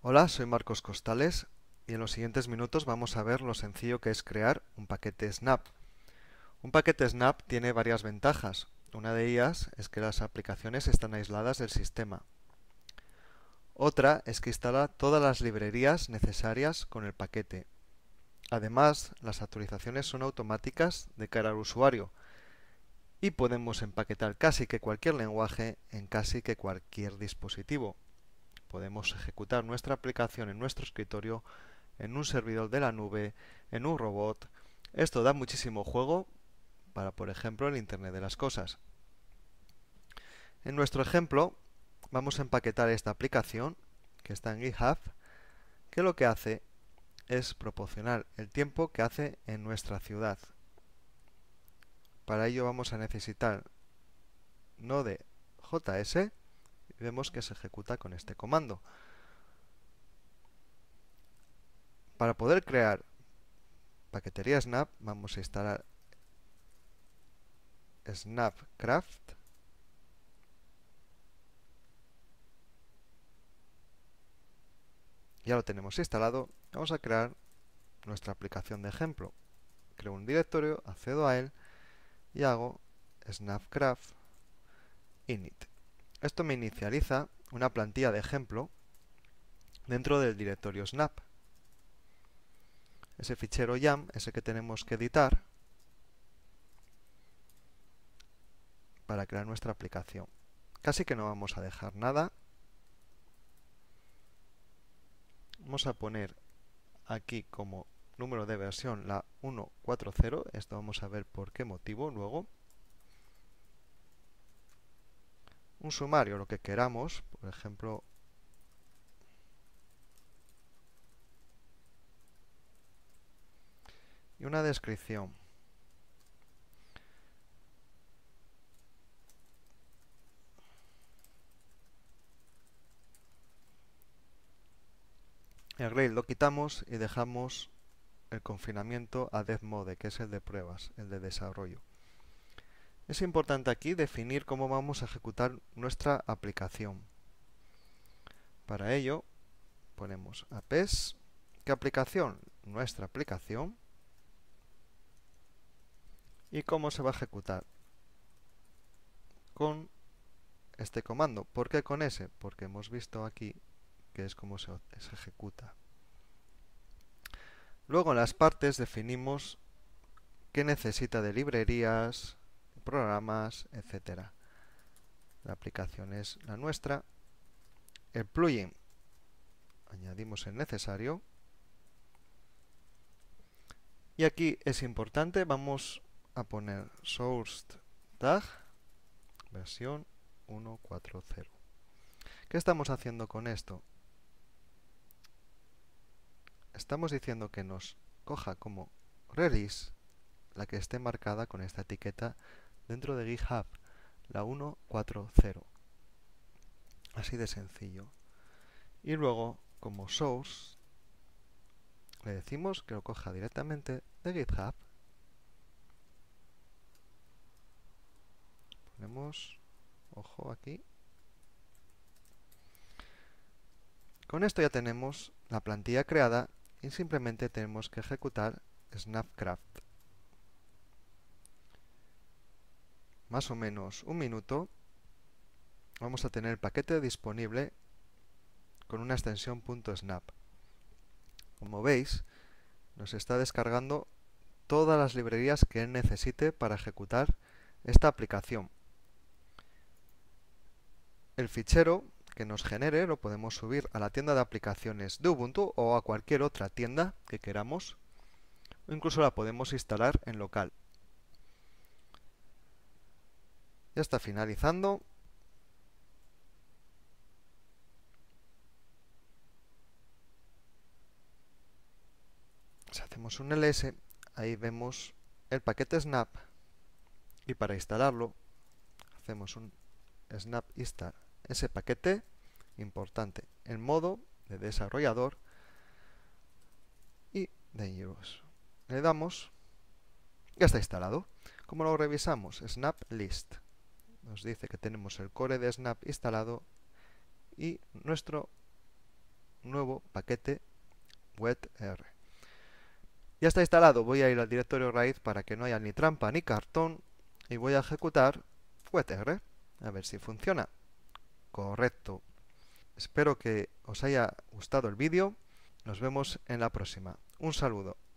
Hola, soy Marcos Costales y en los siguientes minutos vamos a ver lo sencillo que es crear un paquete Snap. Un paquete Snap tiene varias ventajas. Una de ellas es que las aplicaciones están aisladas del sistema. Otra es que instala todas las librerías necesarias con el paquete. Además, las actualizaciones son automáticas de cara al usuario y podemos empaquetar casi que cualquier lenguaje en casi que cualquier dispositivo podemos ejecutar nuestra aplicación en nuestro escritorio, en un servidor de la nube, en un robot. Esto da muchísimo juego para, por ejemplo, el Internet de las Cosas. En nuestro ejemplo, vamos a empaquetar esta aplicación que está en GitHub, que lo que hace es proporcionar el tiempo que hace en nuestra ciudad. Para ello vamos a necesitar Node.js y vemos que se ejecuta con este comando. Para poder crear paquetería Snap, vamos a instalar Snapcraft. Ya lo tenemos instalado. Vamos a crear nuestra aplicación de ejemplo. Creo un directorio, accedo a él y hago Snapcraft init. Esto me inicializa una plantilla de ejemplo dentro del directorio snap. Ese fichero YAM ese que tenemos que editar para crear nuestra aplicación. Casi que no vamos a dejar nada. Vamos a poner aquí como número de versión la 140. Esto vamos a ver por qué motivo luego. un sumario, lo que queramos, por ejemplo, y una descripción. El rey lo quitamos y dejamos el confinamiento a mode, que es el de pruebas, el de desarrollo. Es importante aquí definir cómo vamos a ejecutar nuestra aplicación. Para ello, ponemos apes. ¿Qué aplicación? Nuestra aplicación. ¿Y cómo se va a ejecutar? Con este comando. ¿Por qué con ese? Porque hemos visto aquí que es como se, se ejecuta. Luego en las partes definimos qué necesita de librerías, programas, etcétera. La aplicación es la nuestra. El plugin añadimos el necesario. Y aquí es importante, vamos a poner source tag versión 1.4.0. ¿Qué estamos haciendo con esto? Estamos diciendo que nos coja como release la que esté marcada con esta etiqueta dentro de GitHub, la 1.4.0. Así de sencillo. Y luego, como source, le decimos que lo coja directamente de GitHub. Ponemos, ojo aquí. Con esto ya tenemos la plantilla creada y simplemente tenemos que ejecutar Snapcraft. más o menos un minuto, vamos a tener el paquete disponible con una extensión .snap. Como veis, nos está descargando todas las librerías que él necesite para ejecutar esta aplicación. El fichero que nos genere lo podemos subir a la tienda de aplicaciones de Ubuntu o a cualquier otra tienda que queramos, o incluso la podemos instalar en local. Ya está finalizando. Si hacemos un ls, ahí vemos el paquete snap. Y para instalarlo, hacemos un snap install ese paquete importante en modo de desarrollador y de Le damos, ya está instalado. ¿Cómo lo revisamos? Snap list nos dice que tenemos el core de Snap instalado y nuestro nuevo paquete WETR. Ya está instalado, voy a ir al directorio raíz para que no haya ni trampa ni cartón y voy a ejecutar WETR. a ver si funciona. Correcto. Espero que os haya gustado el vídeo. Nos vemos en la próxima. Un saludo.